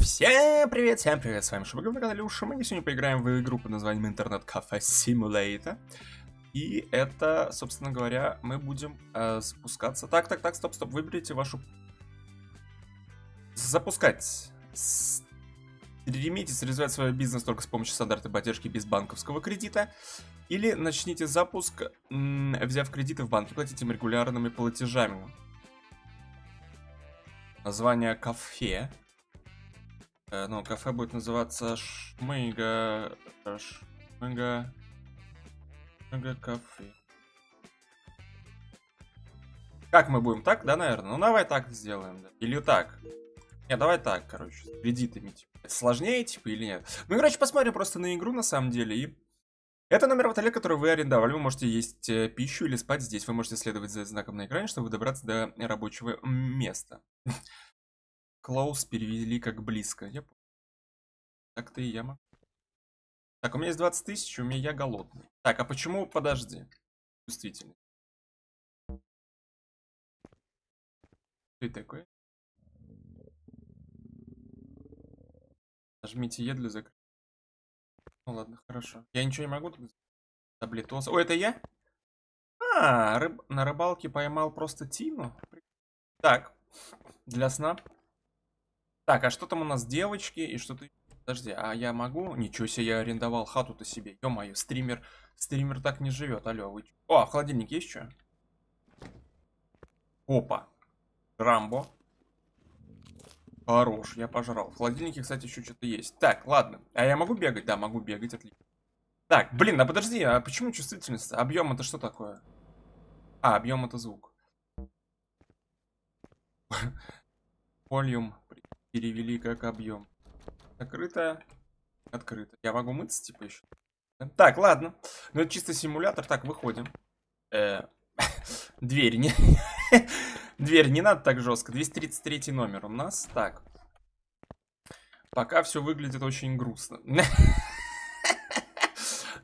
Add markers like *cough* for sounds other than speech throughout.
Всем привет, всем привет, с вами Шубагов на канале Уши. Мы сегодня поиграем в игру под названием Интернет-кафе Simulator. И это, собственно говоря, мы будем э, спускаться... Так, так, так, стоп, стоп, выберите вашу... Запускать. Стремитесь развивать свой бизнес только с помощью стандартной поддержки без банковского кредита. Или начните запуск, взяв кредиты в банке, платите им регулярными платежами. Название кафе Э, ну, кафе будет называться Шмыга... Э, Шмыга... Шмыга кафе. Как мы будем? Так, да, наверное? Ну, давай так сделаем. Да. Или так. Не, давай так, короче, с кредитами. Типа. Это сложнее, типа, или нет? Ну, короче, посмотрим просто на игру, на самом деле, и... Это номер в отеле, который вы арендовали. Вы можете есть э, пищу или спать здесь. Вы можете следовать за знаком на экране, чтобы добраться до рабочего места. Close перевели как близко. Я Так ты и яма. Так, у меня есть 20 тысяч, у меня я голодный. Так, а почему, подожди, чувствительный? Ты такой? Нажмите Е для закрытия. Ну ладно, хорошо. Я ничего не могу тут Таблетос. О, это я? А, рыб... на рыбалке поймал просто Тину? Так, для сна. Так, а что там у нас девочки и что ты... Подожди, а я могу? Ничего себе, я арендовал хату-то себе. Ё-моё, стример... Стример так не живет, алё, вы... О, а в холодильнике есть что? Опа. Рамбо. Хорош, я пожрал. В холодильнике, кстати, еще что-то есть. Так, ладно. А я могу бегать? Да, могу бегать, отлично. Так, блин, а подожди, а почему чувствительность? Объем это что такое? А, объем это звук. *laughs* Volume перевели как объем. Закрыто. Открыто. Я могу мыться, типа, еще? Так, ладно. Ну, это чисто симулятор. Так, выходим. Э, *laughs* дверь не... *laughs* Дверь не надо так жестко. 233 номер у нас. Так. Пока все выглядит очень грустно. *laughs*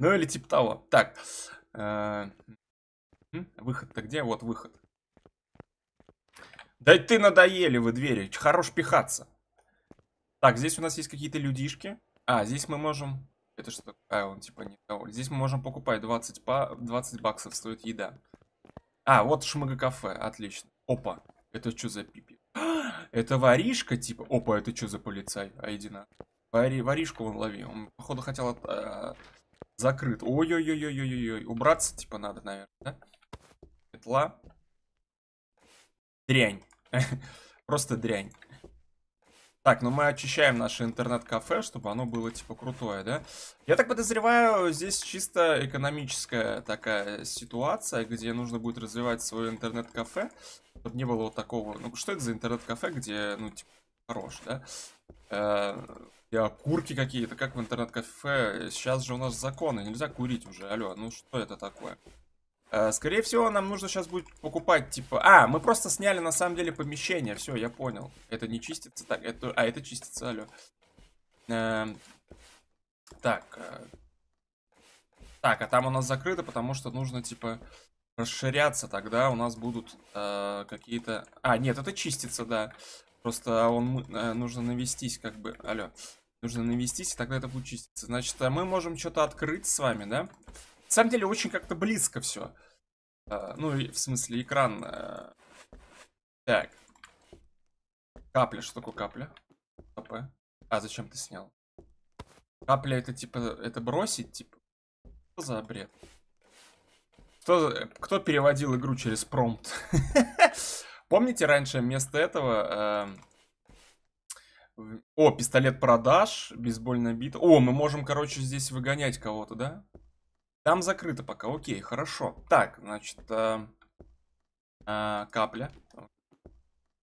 Ну или типа того. Так. Э, выход-то где? Вот выход. Да ты надоели вы двери. Хорош пихаться. Так, здесь у нас есть какие-то людишки. А, здесь мы можем... Это что такое? А, он типа не того. Здесь мы можем покупать 20, па... 20 баксов стоит еда. А, вот шмыга кафе. Отлично. Опа. Это что за пипи? *gasps* Это воришка, типа. Опа, это что за полицай? Айдина. Вари... Воришку он лови. Он, походу, хотел от... А, закрыт. Ой-ой-ой-ой-ой-ой. Убраться, типа, надо, наверное, да? Петла. Дрянь. *laughs* Просто дрянь. Так, ну мы очищаем наше интернет-кафе, чтобы оно было, типа, крутое, да? Я так подозреваю, здесь чисто экономическая такая ситуация, где нужно будет развивать свое интернет-кафе, чтобы не было вот такого... Ну, что это за интернет-кафе, где, ну, типа, хорош, да? Э, и окурки какие-то, как в интернет-кафе. Сейчас же у нас законы, нельзя курить уже, алло, ну что это такое? Э, скорее всего, нам нужно сейчас будет покупать, типа... А, мы просто сняли, на самом деле, помещение. Все, я понял. Это не чистится. Так, это... А, это чистится, алло. Эм... Так. Э, так, а там у нас закрыто, потому что нужно, типа, расширяться. Тогда у нас будут э, какие-то... А, нет, это чистится, да. Просто он... Э, нужно навестись, как бы... Алло. Нужно навестись, и тогда это будет чиститься. Значит, а мы можем что-то открыть с вами, да? Да самом деле очень как-то близко все. А, ну, в смысле, экран. Э, так. Капля, что такое капля? КП. А, зачем ты снял? Капля это типа, это бросить, типа? Что за бред? Кто, э, кто переводил игру через промпт? *laughs* Помните, раньше вместо этого... Эм, о, пистолет продаж, бейсбольная бита. О, мы можем, короче, здесь выгонять кого-то, да? Там закрыто пока, окей, хорошо. Так, значит, э, э, капля.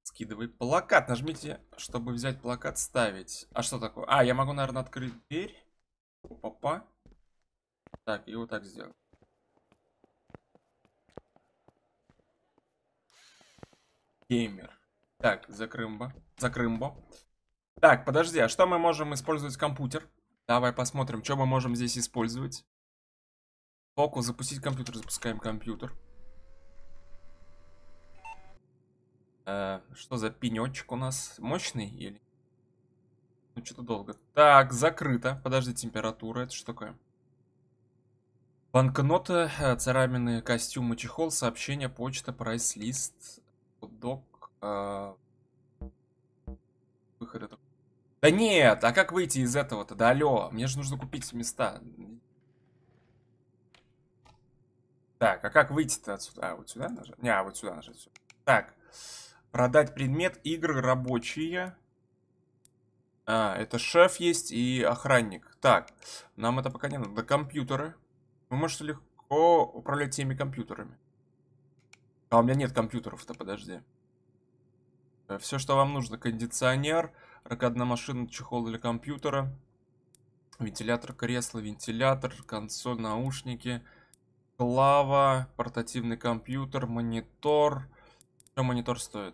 Скидывай плакат. Нажмите, чтобы взять плакат, ставить. А что такое? А, я могу, наверное, открыть дверь. Опа. Так, и вот так сделать. Геймер. Так, закрымба. закрымба. Так, подожди, а что мы можем использовать компьютер? Давай посмотрим, что мы можем здесь использовать. Окон, запустить компьютер, запускаем компьютер. Э, что за пенечек у нас? Мощный или... Ну, что-то долго. Так, закрыто. Подожди, температура. Это что такое? Банкнота, э, царапины, костюм и чехол, сообщение, почта, прайс-лист, док, э, выход этого. Да нет, а как выйти из этого-то? Да алло, мне же нужно купить места. Так, а как выйти-то отсюда? А, вот сюда нажать? Не, а вот сюда нажать. Так, продать предмет, игры рабочие. А, это шеф есть и охранник. Так, нам это пока не надо. Да компьютеры. Вы можете легко управлять теми компьютерами. А у меня нет компьютеров-то, подожди. Э, Все, что вам нужно. Кондиционер, ракадная машина, чехол для компьютера. Вентилятор кресла, вентилятор, консоль, наушники. Наушники клава, портативный компьютер, монитор. Что монитор стоит?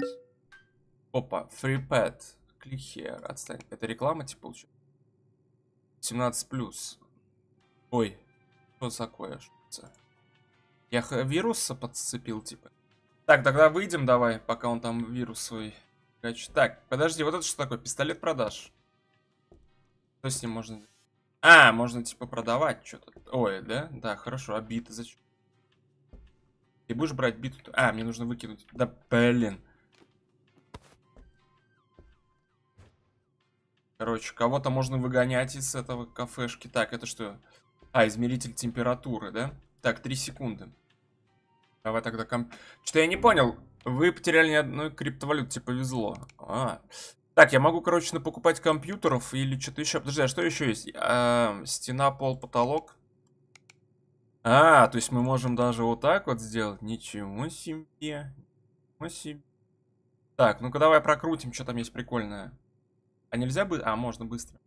Опа, FreePad. Click here. Отстань. Это реклама типа получается? 17 плюс. Ой, что такое? Я вируса подцепил, типа. Так, тогда выйдем, давай, пока он там вирус свой Так, подожди, вот это что такое? Пистолет продаж. Что с ним можно сделать? А, можно типа продавать что-то. Ой, да? Да, хорошо. А биты зачем? Ты будешь брать биту? А, мне нужно выкинуть. Да блин. Короче, кого-то можно выгонять из этого кафешки. Так, это что? А, измеритель температуры, да? Так, 3 секунды. Давай тогда комп... Что-то я не понял. Вы потеряли ни одной криптовалюты, тебе повезло. А, так, я могу, короче, на покупать компьютеров или что-то еще. Подожди, а что еще есть? А, стена, пол, потолок. А, то есть мы можем даже вот так вот сделать. Ничего себе. Ничего себе. Так, ну-ка давай прокрутим, что там есть прикольное. А нельзя бы... А, можно быстро.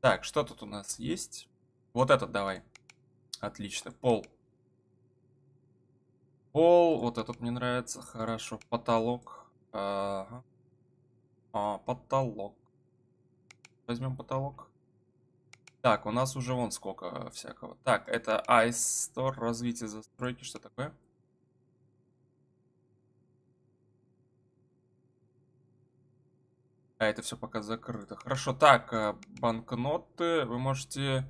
Так, что тут у нас есть? Вот этот давай. Отлично. Пол. Пол. Вот этот мне нравится. Хорошо. Потолок. Ага. А, потолок. Возьмем потолок. Так, у нас уже вон сколько всякого. Так, это Ice Store, развитие застройки, что такое? А это все пока закрыто. Хорошо, так, э, банкноты вы можете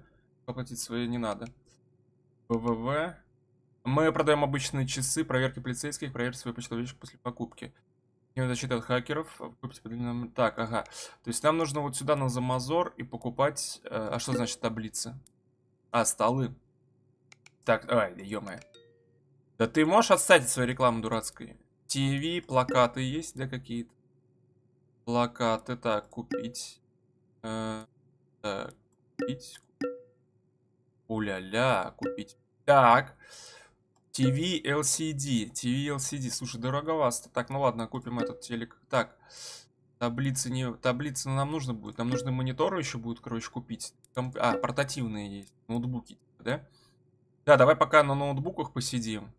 оплатить свои, не надо. ВВВ. Мы продаем обычные часы, проверки полицейских, проверьте свой почтовичек после покупки. Не защита от хакеров. Так, ага. То есть нам нужно вот сюда на замазор и покупать... Э, а что значит таблица? А, столы. Так, ай, да -мо. Да ты можешь отстать от своей рекламы дурацкой? ТВ, плакаты есть, да, какие-то? Плакаты, так, купить. Э, так, купить. Уля-ля, купить. Так. TV LCD. TV LCD. Слушай, дороговато. Так, ну ладно, купим этот телек. Так, таблицы не... Таблицы нам нужно будет. Нам нужны мониторы еще будут, короче, купить. Комп... А, портативные есть. Ноутбуки, да? Да, давай пока на ноутбуках посидим.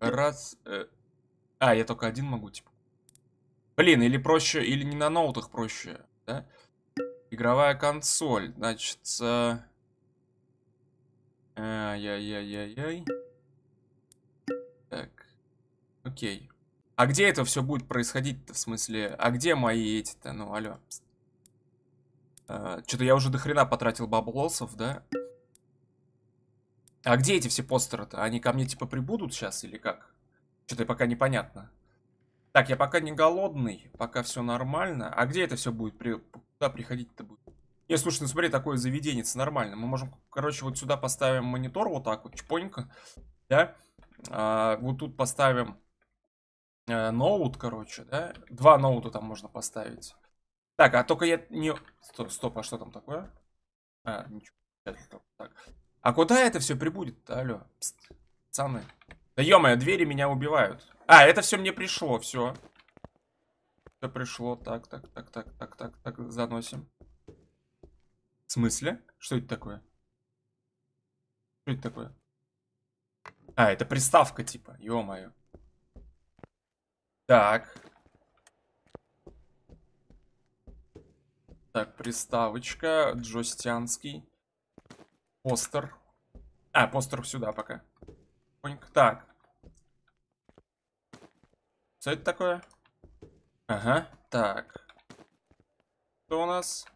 Раз... Э, а, я только один могу, типа. Блин, или проще, или не на ноутах проще, да? Игровая консоль, значит... Э, Ай-яй-яй-яй-яй. Так. Окей. А где это все будет происходить-то, в смысле? А где мои эти-то? Ну, алло. А, Что-то я уже до хрена потратил баблосов, да? А где эти все постеры-то? Они ко мне типа прибудут сейчас или как? Что-то пока непонятно. Так, я пока не голодный, пока все нормально. А где это все будет? При... Куда приходить-то будет? Не, слушай, ну смотри, такое заведение, это нормально. Мы можем, короче, вот сюда поставим монитор вот так вот, чпонько, да. А, вот тут поставим э, ноут, короче, да. Два ноута там можно поставить. Так, а только я не... Стоп, стоп а что там такое? А, ничего. Так. А куда это все прибудет -то? Алло, Пст, пацаны. Да ё двери меня убивают. А, это все мне пришло, все. Это пришло, так, так, так, так, так, так, так, заносим смысле? Что это такое? Что это такое? А, это приставка типа, ё-моё. Так. Так, приставочка, джостянский. Постер. А, постер сюда пока. Так. Что это такое? Ага, так. Что у нас?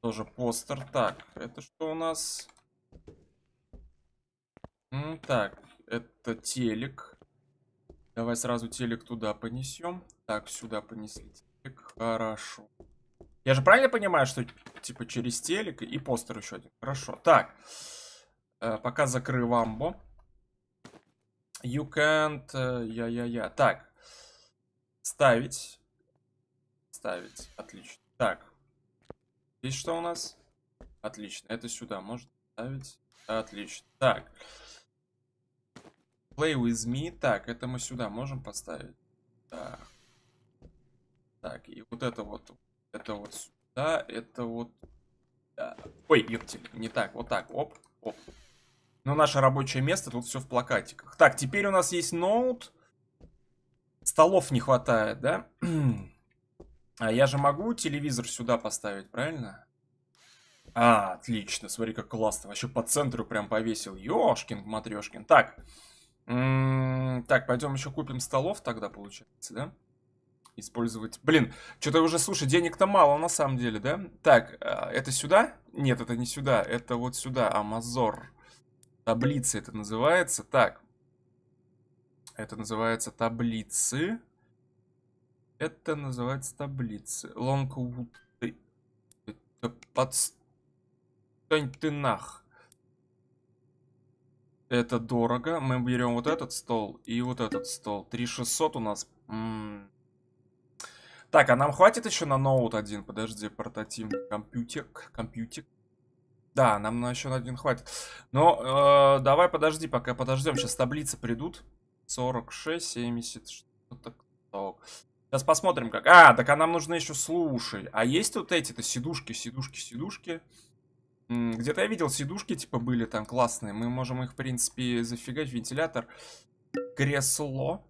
Тоже постер. Так, это что у нас? так, это телек. Давай сразу телек туда понесем. Так, сюда понесли телек. Хорошо. Я же правильно понимаю, что типа через телек и постер еще один? Хорошо. Так, э, пока закрыл вамбо. You can't... Э, я-я-я. так, ставить. Ставить, отлично. Так, Здесь что у нас? Отлично. Это сюда можно ставить. Отлично. Так. Play with me. Так, это мы сюда можем поставить. Так. Так, и вот это вот. Это вот сюда. Это вот... Да. Ой, ептель. Не так. Вот так. Оп. Оп. Но ну, наше рабочее место тут все в плакатиках. Так, теперь у нас есть ноут. Столов не хватает, да? *clears throat* А я же могу телевизор сюда поставить, правильно? А, отлично, смотри, как классно. Вообще по центру прям повесил. Ёшкин, матрешкин. Так. так, пойдем еще купим столов тогда, получается, да? Использовать. Блин, что-то уже, слушай, денег-то мало на самом деле, да? Так, а, это сюда? Нет, это не сюда. Это вот сюда, Амазор. Таблицы это называется. Так. Это называется таблицы. Это называется таблицы. Лонгвуд. Это под ты нах. Это дорого. Мы берем вот этот стол и вот этот стол. 3600 у нас. М -м. Так, а нам хватит еще на ноут один? Подожди, портативный компьютер. Компьютер. Да, нам на еще на один хватит. Но э, давай подожди, пока подождем. Сейчас таблицы придут. 46, 70, что-то так. Сейчас посмотрим как. А, так а нам нужно еще слушать. А есть вот эти-то сидушки, сидушки, сидушки? Где-то я видел сидушки, типа, были там классные. Мы можем их, в принципе, зафигать. Вентилятор. Кресло.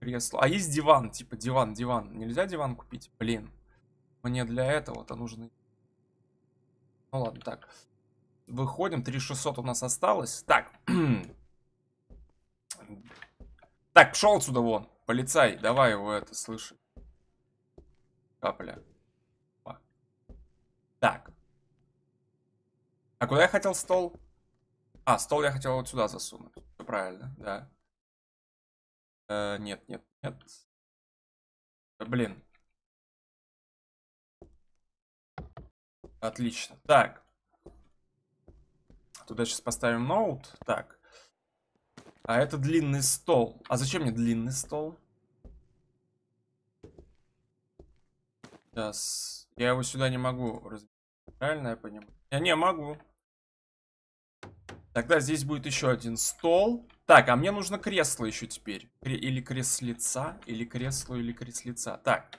Кресло. А есть диван, типа, диван, диван. Нельзя диван купить? Блин. Мне для этого-то нужны... Ну ладно, так. Выходим. 3600 у нас осталось. Так. *clears throat* так, пошел отсюда вон. Полицай, давай его это, слышь. Капля. Так. А куда я хотел стол? А, стол я хотел вот сюда засунуть. Все правильно, да. Э, нет, нет, нет. Блин. Отлично. Так. Туда сейчас поставим ноут. Так. А это длинный стол. А зачем мне длинный стол? Сейчас. Я его сюда не могу разбить. Правильно я понимаю? Я не могу. Тогда здесь будет еще один стол. Так, а мне нужно кресло еще теперь. Или креслица, или кресло, или креслица. Так.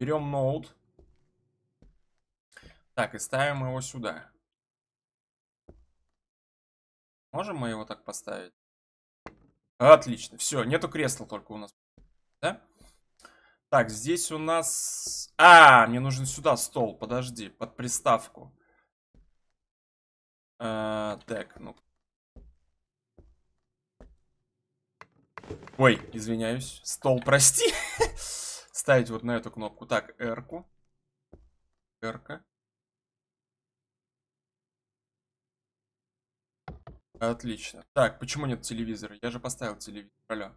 Берем ноут. Так, и ставим его сюда. Можем мы его так поставить? Отлично. Все, нету кресла только у нас. Так, здесь у нас... А, мне нужен сюда стол, подожди, под приставку. А, так, ну... Ой, извиняюсь. Стол, прости. *laughs* Ставить вот на эту кнопку. Так, R-ку. R-ка. Отлично. Так, почему нет телевизора? Я же поставил телевизор. Алло.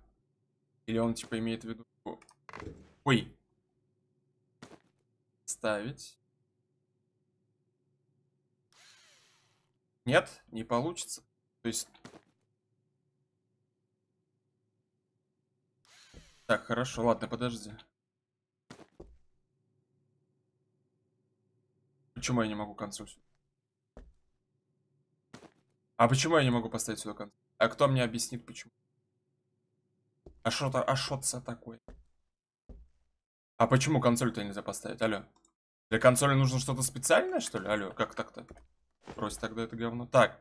Или он, типа, имеет в виду... Ой. Ставить. Нет, не получится. То есть... Так, хорошо, ладно, подожди. Почему я не могу концу сюда? А почему я не могу поставить сюда концу? А кто мне объяснит, почему? А что-то, а что-то такое? А почему консоль-то нельзя поставить? Алло. Для консоли нужно что-то специальное, что ли? Алло, как так-то? Брось тогда это говно. Так.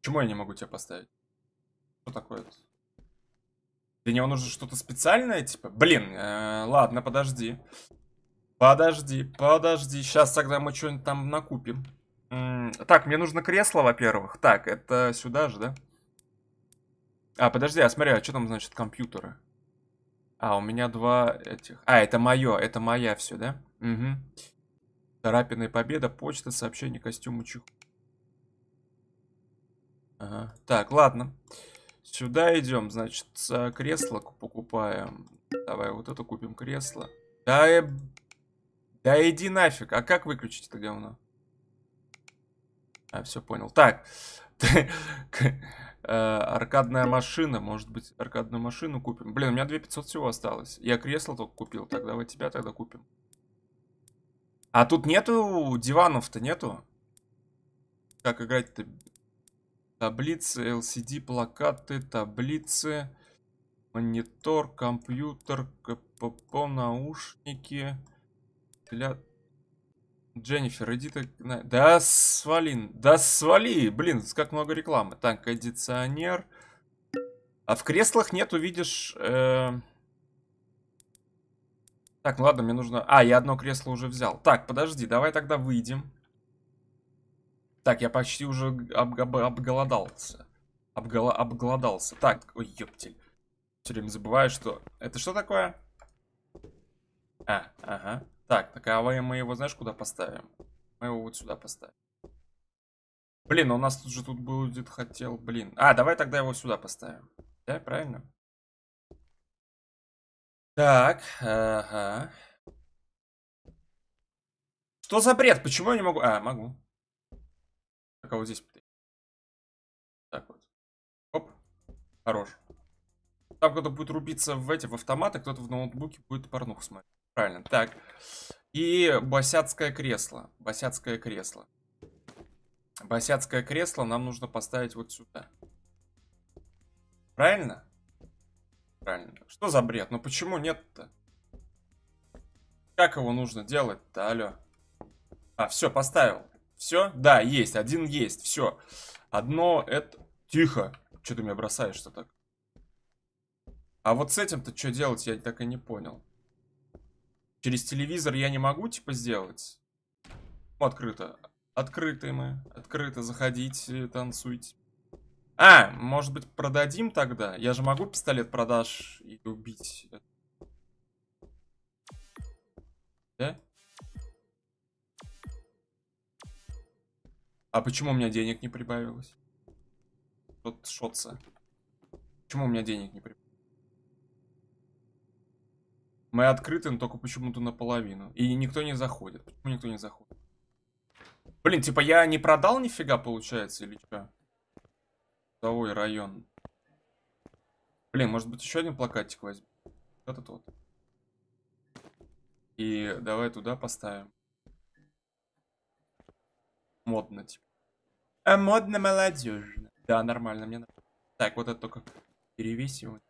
Почему я не могу тебя поставить? Что такое-то? Для него нужно что-то специальное, типа? Блин, э, ладно, подожди. Подожди, подожди. Сейчас тогда мы что-нибудь там накупим. М -м так, мне нужно кресло, во-первых. Так, это сюда же, да? А, подожди, а смотри, а что там значит компьютеры? А, у меня два этих... А, это мое, это моя все, да? Угу. Царапина и победа, почта, сообщение, костюм и Ага. Так, ладно. Сюда идем, значит, кресло покупаем. Давай вот это купим кресло. Да, э... да иди нафиг. А как выключить это говно? А, все понял. Так. *laughs* Э, аркадная машина. Может быть, аркадную машину купим. Блин, у меня 2500 всего осталось. Я кресло только купил. Так, давай тебя тогда купим. А тут нету диванов-то, нету? Как играть-то? Таблицы, LCD, плакаты, таблицы, монитор, компьютер, КПП, наушники, для Дженнифер, иди ты... Да свали, да свали! Блин, как много рекламы. Так, кондиционер. А в креслах нет, увидишь... Э... Так, ну ладно, мне нужно... А, я одно кресло уже взял. Так, подожди, давай тогда выйдем. Так, я почти уже обгоб... обголодался. Обголо... Обголодался. Так, ой, ёптель. Все время забываю, что... Это что такое? А, ага. Так, так, а мы его, знаешь, куда поставим? Мы его вот сюда поставим. Блин, ну у нас тут же тут будет хотел, блин. А, давай тогда его сюда поставим. Да, правильно? Так, ага. Что за бред? Почему я не могу... А, могу. Так, а вот здесь... Так вот. Оп. Хорош. Там кто-то будет рубиться в эти, в автоматы, кто-то в ноутбуке будет порнух смотреть. Правильно, так. И босяцкое кресло. Босяцкое кресло. Босяцкое кресло нам нужно поставить вот сюда. Правильно? Правильно. Что за бред? Ну почему нет-то? Как его нужно делать-то, алло? А, все, поставил. Все? Да, есть. Один есть. Все. Одно это... Тихо. Что ты меня бросаешь-то так? А вот с этим-то что делать, я так и не понял. Через телевизор я не могу, типа, сделать? Ну, открыто. Открытые мы. Открыто заходите, э, танцуйте. А, может быть, продадим тогда? Я же могу пистолет продаж и убить. Да? А почему у меня денег не прибавилось? Тут шотся. Почему у меня денег не прибавилось? Мы открыты, но только почему-то наполовину. И никто не заходит. Почему никто не заходит? Блин, типа я не продал нифига, получается, или что? Савой район. Блин, может быть еще один плакатик возьмем? этот вот. И давай туда поставим. Модно, типа. А модно молодежно. Да, нормально, мне нравится. Так, вот это только перевесим.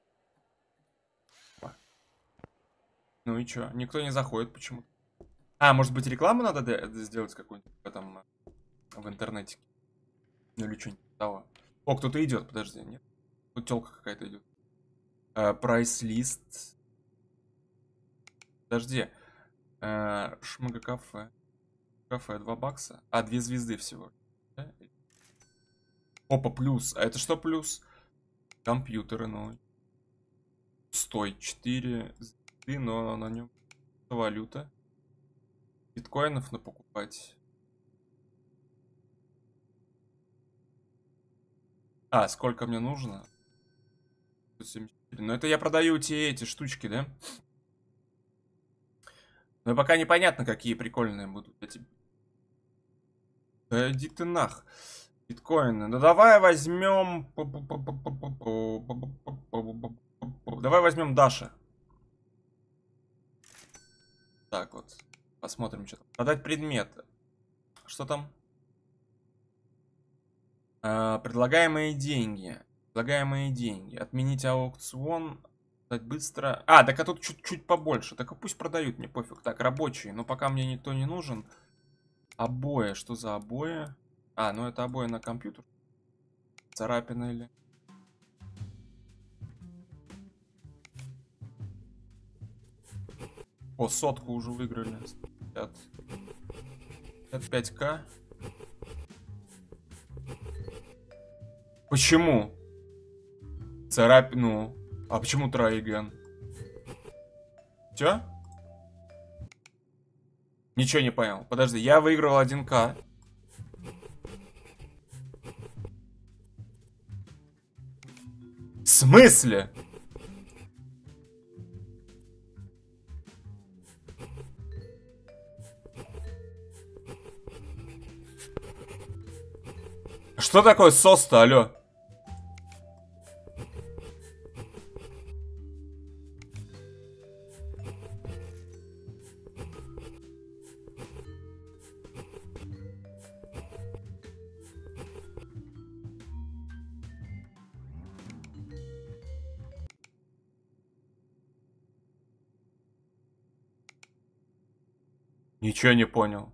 Ну и чё? Никто не заходит почему-то. А, может быть, рекламу надо сделать какую-нибудь там э, в интернете? Ну или что-нибудь того. О, кто-то идет, подожди, нет? Тут телка какая-то идет. А, Прайс-лист. Подожди. А, э, Шмага кафе. Кафе 2 бакса. А, 2 звезды всего. Опа, плюс. А это что плюс? Компьютеры, ну. Стой, 4 рубли, но на нем валюта. Биткоинов напокупать. А, сколько мне нужно? 174. Но ну, это я продаю те эти штучки, да? Но пока непонятно, какие прикольные будут эти. Да иди ты нах. Биткоины. Ну давай возьмем... Давай возьмем Даша. Так вот. Посмотрим, что там. Продать предметы. Что там? А, предлагаемые деньги. Предлагаемые деньги. Отменить аукцион. Дать быстро. А, так а тут чуть-чуть побольше. Так и пусть продают, мне пофиг. Так, рабочие. Но пока мне никто не нужен. Обои. Что за обои? А, ну это обои на компьютер. Царапина или... О, сотку уже выиграли. 50. 55к. Почему? Царап... Ну, а почему Трайген? Чё? Ничего не понял. Подожди, я выиграл 1к. В смысле? Что такое сос-то, алё? Ничего не понял.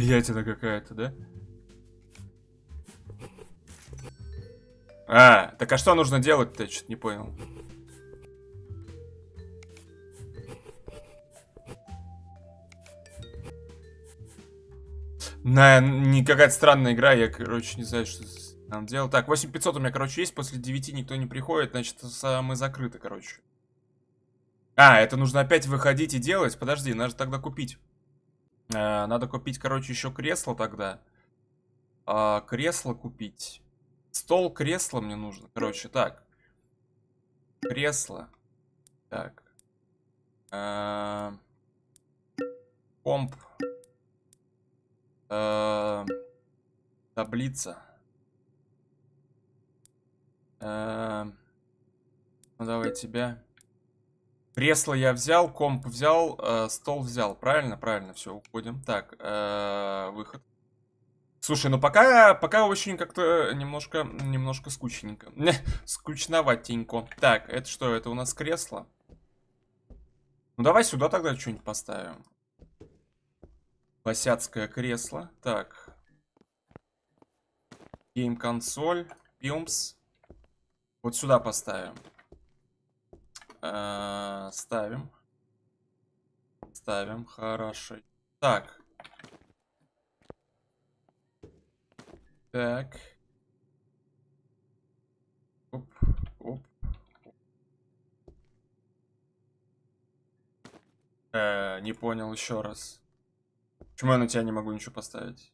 Приятина какая-то, да? А, так а что нужно делать-то? Что-то не понял. На, не какая-то странная игра, я, короче, не знаю, что нам делать. Так, 8500 у меня, короче, есть, после 9 никто не приходит, значит, мы закрыты, короче. А, это нужно опять выходить и делать? Подожди, надо же тогда купить. Э, надо купить, короче, еще кресло тогда. А, кресло купить. Стол, кресло мне нужно. Короче, так. Кресло. Так. А, комп. А, таблица. А, ну, давай тебя. Кресло я взял, комп взял, э, стол взял. Правильно, правильно, все, уходим. Так, э, выход. Слушай, ну пока, пока очень как-то немножко, немножко скучненько. *laughs* Скучноватенько. Так, это что, это у нас кресло? Ну давай сюда тогда что-нибудь поставим. Лосяцкое кресло. Так. Гейм-консоль. Пимпс. Вот сюда поставим. Э, ставим. Ставим, хорошо. Так. Так. Оп, оп. Э, не понял еще раз. Почему я на тебя не могу ничего поставить?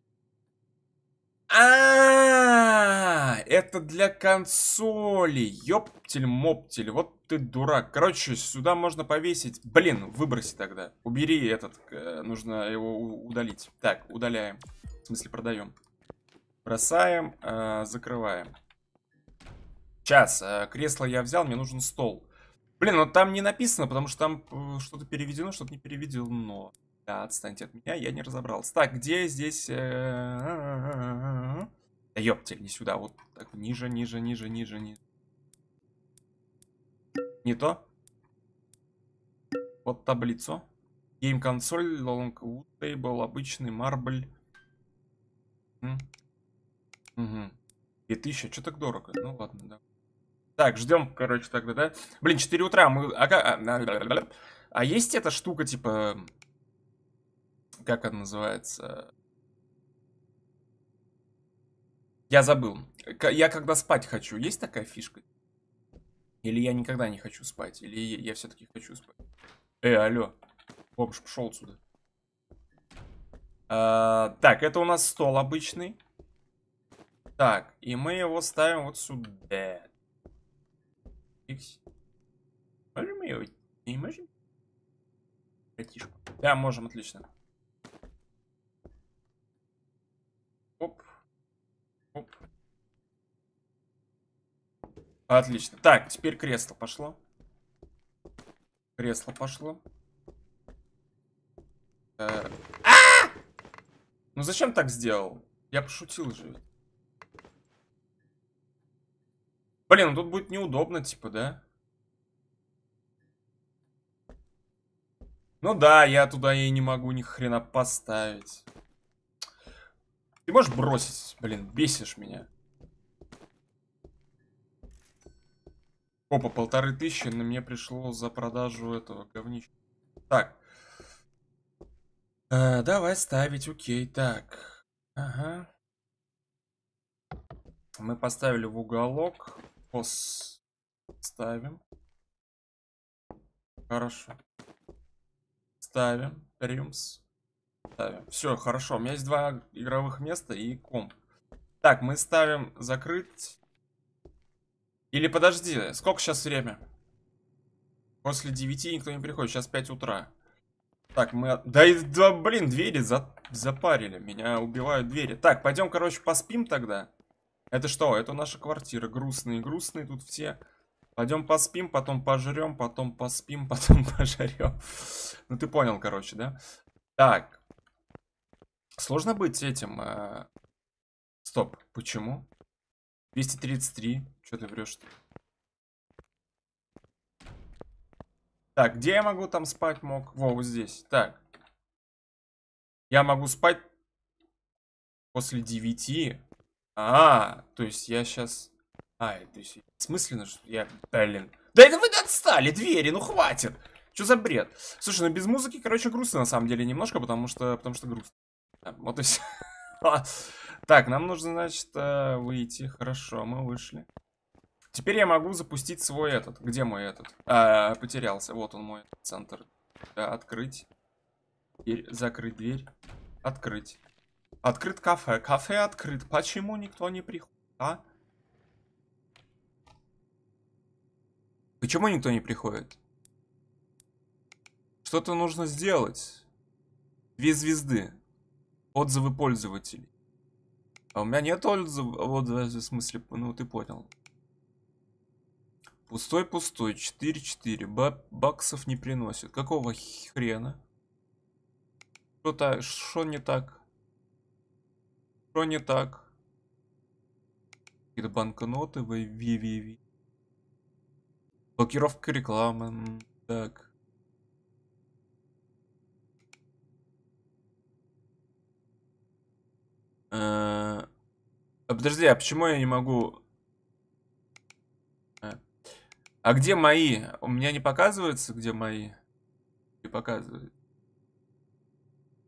А, Это для консоли. Ёптель, моптель. Вот ты дурак. Короче, сюда можно повесить. Блин, выброси тогда. Убери этот. Э, нужно его удалить. Так, удаляем. В смысле, продаем. Бросаем, э, закрываем. Сейчас, э, кресло я взял, мне нужен стол. Блин, ну там не написано, потому что там что-то переведено, что-то не переведено. Да, отстаньте от меня, я не разобрался. Так, где здесь... Да ёптель, не сюда, вот так, ниже, ниже, ниже, ниже, ниже. Не то. Вот таблицу. Game консоль, long wood table, обычный марбль. Угу. 2000, что так дорого? Ну ладно, да. Так, ждем, короче, тогда, да? Блин, 4 утра, мы... А, а, а, а есть эта штука, типа, как он называется? Я забыл. Я когда спать хочу, есть такая фишка? Или я никогда не хочу спать, или я все-таки хочу спать. Э, алло. Бомж, пошел отсюда. А, так, это у нас стол обычный. Так, и мы его ставим вот сюда. Можем его? Не можем? Братишку. Да, можем, отлично. Отлично. Так, теперь кресло пошло. Кресло пошло. Э, а! Ну зачем так сделал? Я пошутил же. Блин, ну тут будет неудобно, типа, да? Ну да, я туда и не могу ни хрена поставить. Ты можешь бросить? Блин, бесишь меня. Опа, полторы тысячи на мне пришло за продажу этого говнища. Так. А, давай ставить, окей, так. Ага. Мы поставили в уголок. Пос. Ставим. Хорошо. Ставим. Римс. Ставим. Все, хорошо. У меня есть два игровых места и комп. Так, мы ставим закрыть. Или подожди, сколько сейчас время? После 9 никто не приходит, сейчас 5 утра. Так, мы... Да, и, да блин, двери за... запарили, меня убивают двери. Так, пойдем, короче, поспим тогда. Это что? Это наша квартира. Грустные, грустные тут все. Пойдем поспим, потом пожрем, потом поспим, *laughs* потом пожрем. Ну ты понял, короче, да? Так. Сложно быть этим... Э... Стоп, почему? 233. Че ты врешь-то? Так, где я могу там спать мог? Во, вот здесь. Так. Я могу спать после 9. А, то есть я сейчас... А, то есть смысленно, что я... Блин. Да это вы отстали, двери, ну хватит. Что за бред? Слушай, ну без музыки, короче, грустно на самом деле немножко, потому что, потому что грустно. Да, вот то есть... *laughs* Так, нам нужно, значит, э, выйти. Хорошо, мы вышли. Теперь я могу запустить свой этот. Где мой этот? А, потерялся. Вот он мой центр. Да, открыть. Дверь, закрыть дверь. Открыть. Открыт кафе. Кафе открыт. Почему никто не приходит, а? Почему никто не приходит? Что-то нужно сделать. Две звезды. Отзывы пользователей. А у меня нет отзывов. в смысле, ну ты понял. Пустой, пустой. 4-4. Ба баксов не приносит. Какого хрена? Что-то, что не так? Что не так? Какие-то банкноты, вы ви, ви, ви. Блокировка рекламы. Так. Э а, подожди, а почему я не могу а где мои? У меня не показывается, где мои? Не показывает.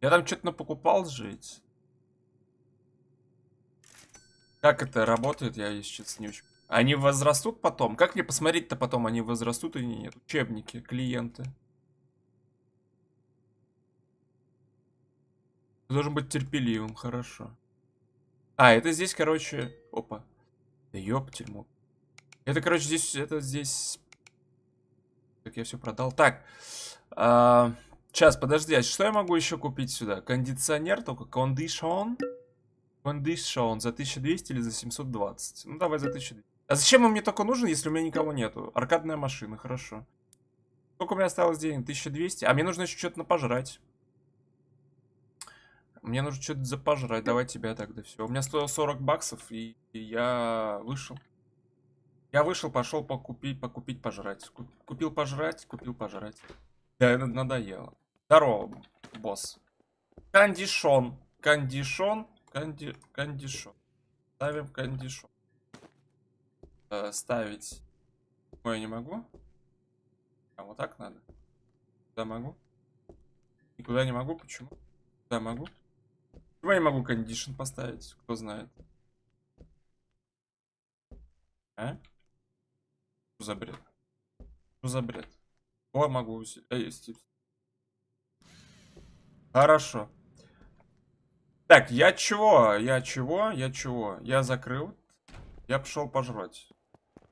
Я там что-то покупал жить. Как это работает, я сейчас не очень... Они возрастут потом? Как мне посмотреть-то потом, они возрастут или нет? Учебники, клиенты. Ты должен быть терпеливым, хорошо. А, это здесь, короче... Опа. Да ёптель это, короче, здесь... Это здесь... Так, я все продал. Так. А, сейчас, подожди. А что я могу еще купить сюда? Кондиционер только. Кондишон. Кондишон. За 1200 или за 720? Ну, давай за 1200. А зачем он мне только нужен, если у меня никого нету? Аркадная машина, хорошо. Сколько у меня осталось денег? 1200. А мне нужно еще что-то пожрать. Мне нужно что-то запожрать. Давай тебя тогда все. У меня стоило 140 баксов, и, и я вышел. Я вышел, пошел покупить, покупить, пожрать. Купил пожрать, купил пожрать. Да, надоело. Здорово, босс. Кондишон, кондишон, Канди... кондишон. Ставим кондишон. Э, ставить. Ой, я не могу. А вот так надо. Да могу. Никуда не могу, почему? Да могу. Почему я не могу кондишн поставить? Кто знает. А? Что за бред? Что ну, за бред? О, могу... А, есть. Э, Хорошо. Так, я чего? Я чего? Я чего? Я закрыл. Я пошел пожрать.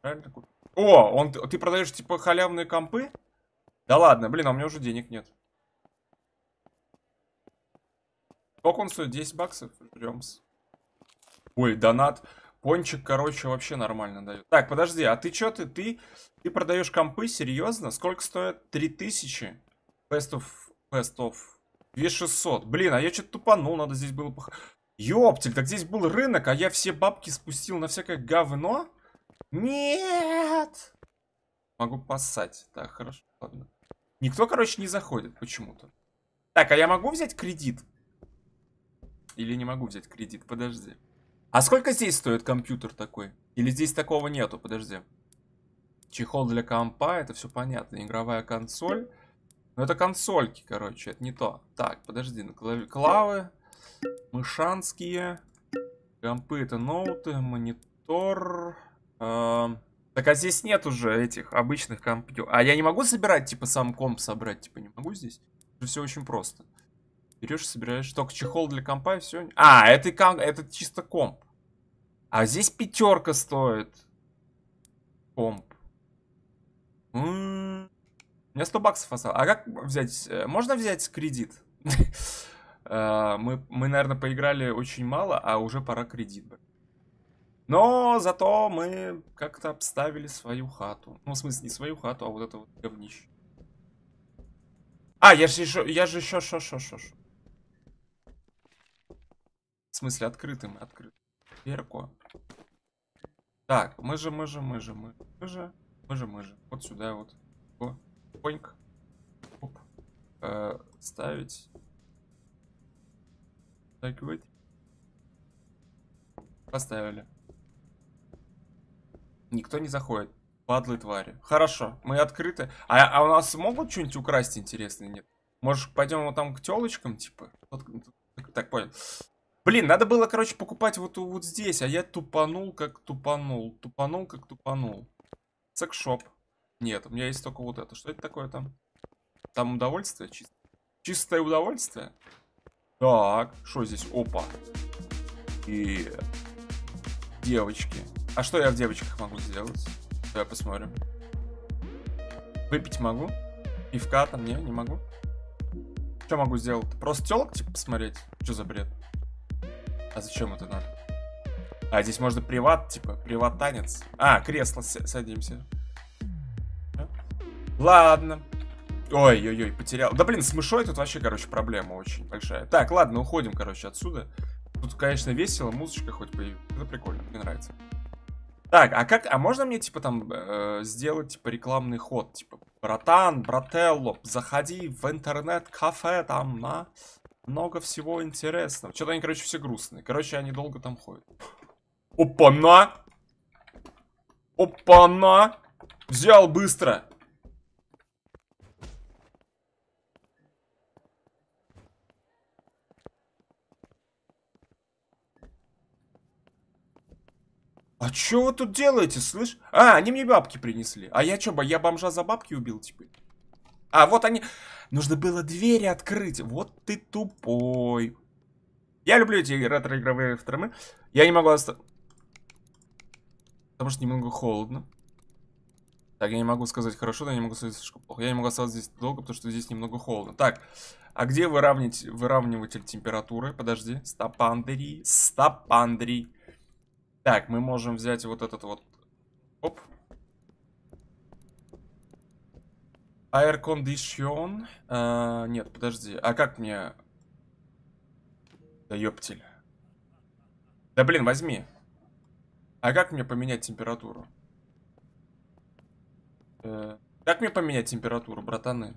Правильно? О, он, ты продаешь типа халявные компы? Да ладно, блин, а у меня уже денег нет. Сколько он стоит? 10 баксов? Жремс. Ой, донат. Пончик, короче, вообще нормально дает. Так, подожди, а ты что ты? Ты, ты продаешь компы? Серьезно? Сколько стоит? 3000? Best of... Best of... 2600. Блин, а я что-то тупанул, надо здесь было... Пох... Ёптель, так здесь был рынок, а я все бабки спустил на всякое говно? Нет! Могу поссать. Так, хорошо, ладно. Никто, короче, не заходит почему-то. Так, а я могу взять кредит? Или не могу взять кредит? Подожди. А сколько здесь стоит компьютер такой? Или здесь такого нету? Подожди. Чехол для компа, это все понятно. Игровая консоль. Но ну, это консольки, короче, это не то. Так, подожди, ну, клавы, мышанские, компы это ноуты, монитор. Э так, а здесь нет уже этих обычных компьютеров. А я не могу собирать, типа, сам комп собрать, типа, не могу здесь? все очень просто. Берешь, собираешь. Только чехол для компа и все. А, это, комп, это чисто комп. А здесь пятерка стоит. Комп. М -м -м. У меня 100 баксов осталось. А как взять? Э, можно взять кредит? *laughs* Э, мы, мы, наверное, поиграли очень мало, а уже пора кредит брать. Но зато мы как-то обставили свою хату. Ну, в смысле, не свою хату, а вот это вот говнище. А, я же еще, я же еще, шо, шо, шо, шо. В смысле, открытым, открытым. Верку. Так, мы же, мы же, мы же, мы же, мы же, мы же, мы же. Вот сюда вот. О, поньк. Оп. Э, ставить. Так вот. Поставили. Никто не заходит. Падлы твари. Хорошо, мы открыты. А, а у нас могут что-нибудь украсть, интересно, нет? Может, пойдем вот там к телочкам, типа? так, так понял. Блин, надо было, короче, покупать вот, вот здесь, а я тупанул, как тупанул. Тупанул, как тупанул. Секшоп. Нет, у меня есть только вот это. Что это такое там? Там удовольствие чисто. Чистое удовольствие? Так, что здесь? Опа. И... Девочки. А что я в девочках могу сделать? Давай посмотрим. Выпить могу? Пивка там? Не, не могу. Что могу сделать? Просто телок, типа, посмотреть? Что за бред? А зачем это надо? А, здесь можно приват, типа, приват-танец. А, кресло садимся. А? Ладно. Ой-ой-ой, потерял. Да, блин, с мышой тут вообще, короче, проблема очень большая. Так, ладно, уходим, короче, отсюда. Тут, конечно, весело, музычка хоть появилась. Это ну, прикольно, мне нравится. Так, а как, а можно мне, типа, там, э, сделать, типа, рекламный ход? Типа, братан, брателло, заходи в интернет-кафе там, на... Много всего интересного. Что-то они, короче, все грустные. Короче, они долго там ходят. Опа-на! Опа-на! Взял быстро! А чё вы тут делаете, слышь? А, они мне бабки принесли. А я чё, я бомжа за бабки убил теперь? Типа? А, вот они... Нужно было двери открыть. Вот ты тупой. Я люблю эти ретро-игровые втормы. Я не могу остаться... Потому что немного холодно. Так, я не могу сказать хорошо, да я не могу сказать слишком плохо. Я не могу остаться здесь долго, потому что здесь немного холодно. Так, а где выравнить, выравниватель температуры? Подожди. Стопандри. Стопандри. Так, мы можем взять вот этот вот... Оп. Air condition. А, нет, подожди. А как мне... Да ёптель. Да блин, возьми. А как мне поменять температуру? Э, как мне поменять температуру, братаны?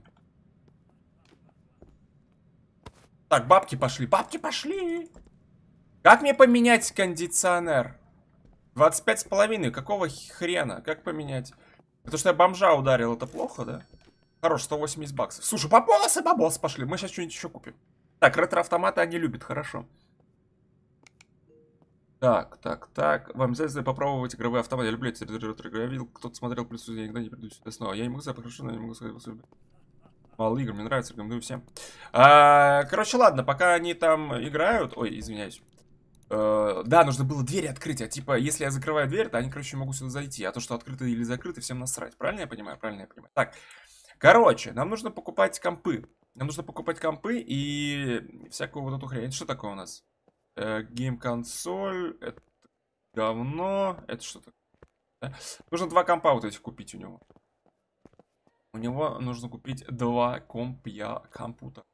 Так, бабки пошли. Бабки пошли! Как мне поменять кондиционер? 25 с половиной. Какого хрена? Как поменять? Потому что я бомжа ударил, это плохо, да? Хорош, 180 баксов. Слушай, бабосы, бабосы пошли. Мы сейчас что-нибудь еще купим. Так, ретро-автоматы они любят, хорошо. Так, так, так. Вам обязательно попробовать игровые автоматы. Я люблю эти ретро-игры. Я видел, кто-то смотрел плюс, я никогда не приду сюда снова. Я не могу сказать, хорошо, но я не могу сказать, что Мало игр, мне нравится, рекомендую всем. А, короче, ладно, пока они там играют... Ой, извиняюсь. Uh, да, нужно было двери открыть, а типа, если я закрываю дверь, то они, короче, могу сюда зайти. А то, что открыто или закрыто, всем насрать. Правильно я понимаю? Правильно я понимаю. Так, Короче, нам нужно покупать компы. Нам нужно покупать компы и всякую вот эту хрень. Это что такое у нас? Э, гейм-консоль. Это говно. Это что такое? Да? Нужно два компа вот этих купить у него. У него нужно купить два компья компьютера.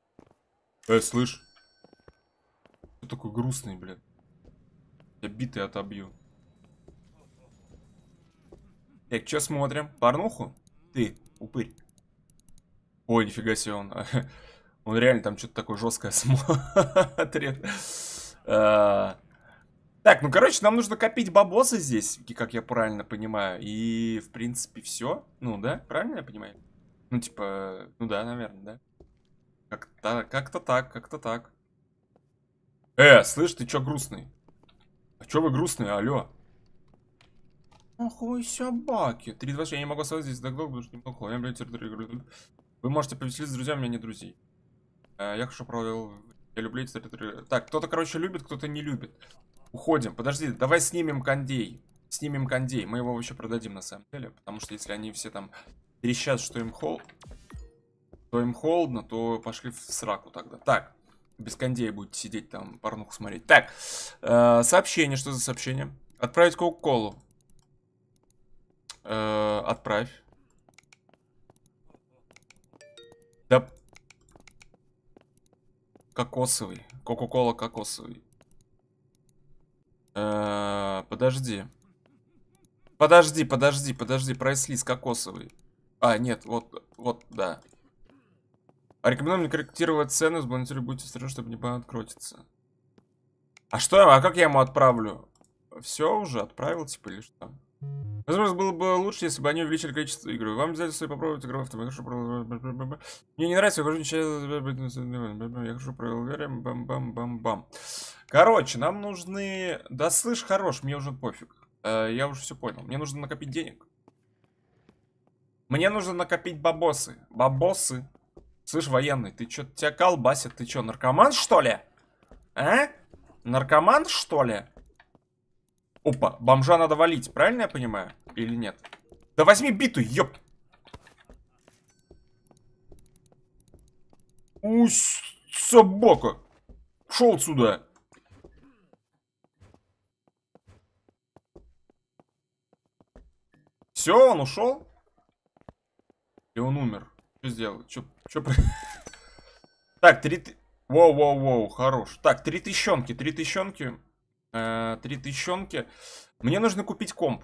Э, слышь. Ты такой грустный, блин. Я биты отобью. Так, что смотрим? Порнуху? Ты, упырь. Ой, нифига себе он. *laughs* Он реально там что-то такое жесткое *laughs* смотрит. Э, так, ну, короче, нам нужно копить бабосы здесь, как я правильно понимаю. И, в принципе, все. Ну, да? Правильно я понимаю? Ну, типа, ну да, наверное, да. Как-то как так, как-то так. Э, слышь, ты чё грустный? А чё вы грустные, алё? Охуй собаки. 3, 2, Я не могу остаться здесь так долго, потому что неплохо. Я, блядь, вы можете повеселиться с друзьями, у меня нет друзей. Э, я хорошо провел... Я люблю эти Так, кто-то, короче, любит, кто-то не любит. Уходим. Подожди, давай снимем кондей. Снимем кондей. Мы его вообще продадим на самом деле. Потому что если они все там трещат, что им холод, то им холодно, то пошли в сраку тогда. Так, без кондея будете сидеть там, порнуху смотреть. Так, э, сообщение. Что за сообщение? Отправить Кока-Колу. Э, отправь. Да... Кокосовый. Кока-кола кокосовый. Э подожди. Подожди, подожди, подожди. Прайс-лист кокосовый. А, нет, вот, вот, да. А рекомендовано корректировать цену, сбалансировать будьте осторожны, чтобы не откротиться. А что, а как я ему отправлю? Все уже, отправил, типа, или что? Возможно, было бы лучше, если бы они увеличили количество игр. Вам обязательно стоит попробовать игру в автомобиле. Мне не нравится, я хожу ничего. Я хожу проверим. Бам-бам-бам-бам. Короче, нам нужны... Да слышь, хорош, мне уже пофиг. Э, я уже все понял. Мне нужно накопить денег. Мне нужно накопить бабосы. Бабосы. Слышь, военный, ты что, тебя колбасит? Ты что наркоман, что ли? А? Наркоман, что ли? Опа, бомжа надо валить, правильно я понимаю? Или нет? Да возьми биту, ёп! Усь, собака! Шел сюда! Все, он ушел? И он умер. Что сделал? Что, что... Так, три... Воу-воу-воу, хорош. Так, три тыщенки, три тыщенки. Э, три 3 тысячонки. Мне нужно купить комп.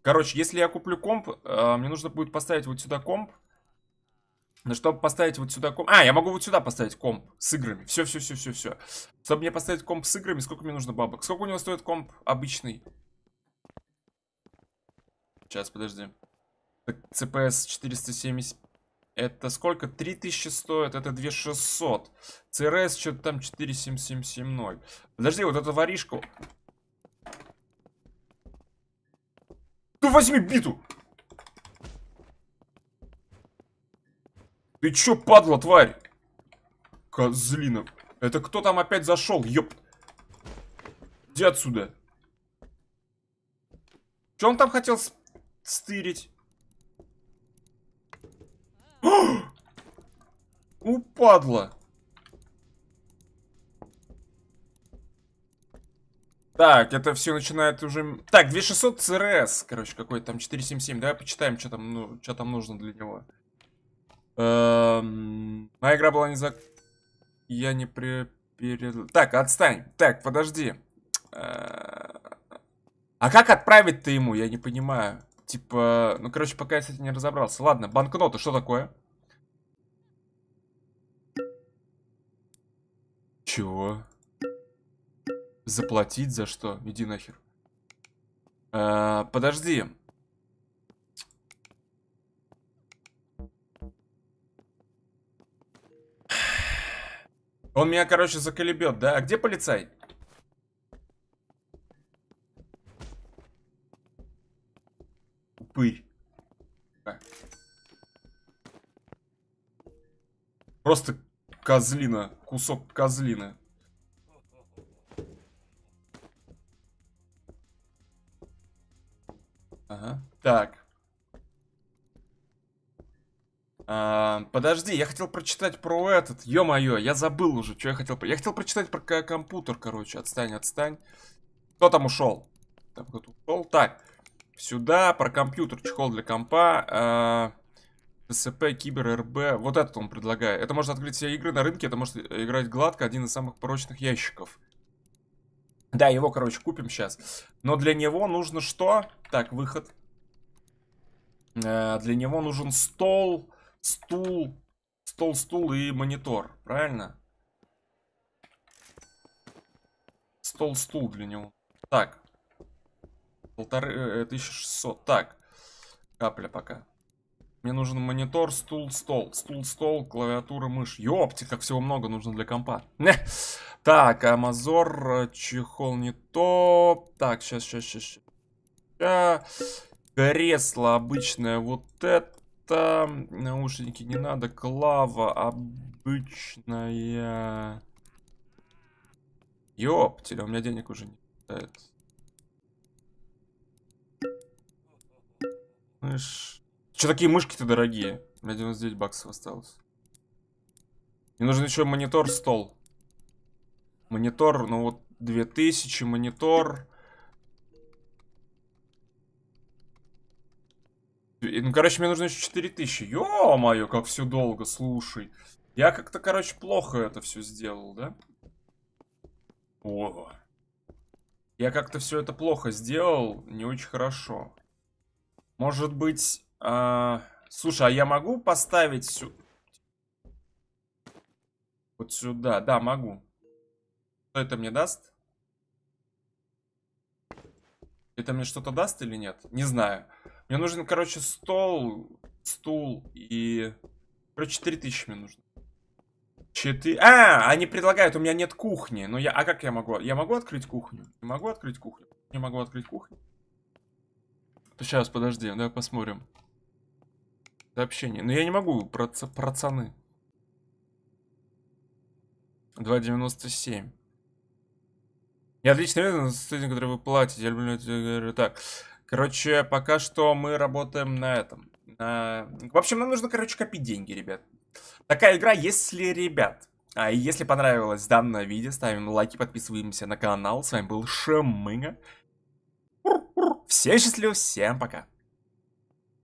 Короче, если я куплю комп, э, мне нужно будет поставить вот сюда комп. Но ну, чтобы поставить вот сюда комп... А, я могу вот сюда поставить комп с играми. Все, все, все, все, все. Чтобы мне поставить комп с играми, сколько мне нужно бабок? Сколько у него стоит комп обычный? Сейчас, подожди. Так, CPS 470... Это сколько? 3000 стоит, это 2600. ЦРС что-то там 47770. Подожди, вот эту воришку. Ты возьми биту! Ты чё, падла, тварь? Козлина. Это кто там опять зашел? Ёп. Иди отсюда. Чё он там хотел стырить? *gasps* Упадла. Так, это все начинает уже... Так, 2600 CRS, короче, какой-то там 477. Давай почитаем, что там, ну, что там нужно для него. Эм... Моя игра была не за... Я не при... Перед... Так, отстань. Так, подожди. Э, а как отправить-то ему? Я не понимаю. Типа, ну, короче, пока я с этим не разобрался. Ладно, банкноты, что такое? Чего? Заплатить за что? Иди нахер. А, подожди. Он меня, короче, заколебет, да? А где полицай? пырь. Просто козлина. Кусок козлины. Ага. Так. А, подожди, я хотел прочитать про этот. Ё-моё, я забыл уже, что я хотел... Я хотел прочитать про компьютер, короче. Отстань, отстань. Кто там ушел? Там кто-то ушел. Так. Сюда, про компьютер, чехол для компа. Э, СП, Кибер, РБ. Вот этот он предлагает. Это может открыть все игры на рынке, это может играть гладко, один из самых прочных ящиков. Да, его, короче, купим сейчас. Но для него нужно что? Так, выход. Э, для него нужен стол, стул, стол, стул и монитор. Правильно? Стол, стул для него. Так. Полторы... 1600. Э, так. Капля пока. Мне нужен монитор, стул, стол. Стул, стол, клавиатура, мышь. Ёпти, как всего много нужно для компа. Так, Амазор, чехол не то. Так, сейчас, сейчас, сейчас, сейчас. Кресло обычное вот это. Наушники не надо. Клава обычная. Ёптеля, у меня денег уже не хватает. Мышь. Че такие мышки-то дорогие? Бля, 99 баксов осталось. Мне нужен еще монитор, стол. Монитор, ну вот 2000, монитор. Ну, короче, мне нужно еще 4000. Ё-моё, как все долго, слушай. Я как-то, короче, плохо это все сделал, да? О. Я как-то все это плохо сделал, не очень хорошо. Может быть... Э, слушай, а я могу поставить... Сю... Вот сюда. Да, могу. Что это мне даст? Это мне что-то даст или нет? Не знаю. Мне нужен, короче, стол, стул и... Короче, 3000 мне нужно. 4... А, они предлагают, у меня нет кухни. Но ну, я... А как я могу? Я могу открыть кухню? Не могу открыть кухню. Не могу открыть кухню. Сейчас, ну, подожди, ну, давай посмотрим. Сообщение. Но ну, я не могу, процаны. про цены. 2,97. Я отлично на студию, который вы платите. Я люблю... Так, короче, пока что мы работаем на этом. На... В общем, нам нужно, короче, копить деньги, ребят. Такая игра, если, ребят, а если понравилось данное видео, ставим лайки, подписываемся на канал. С вами был Шемыга. Всем счастливо, всем пока!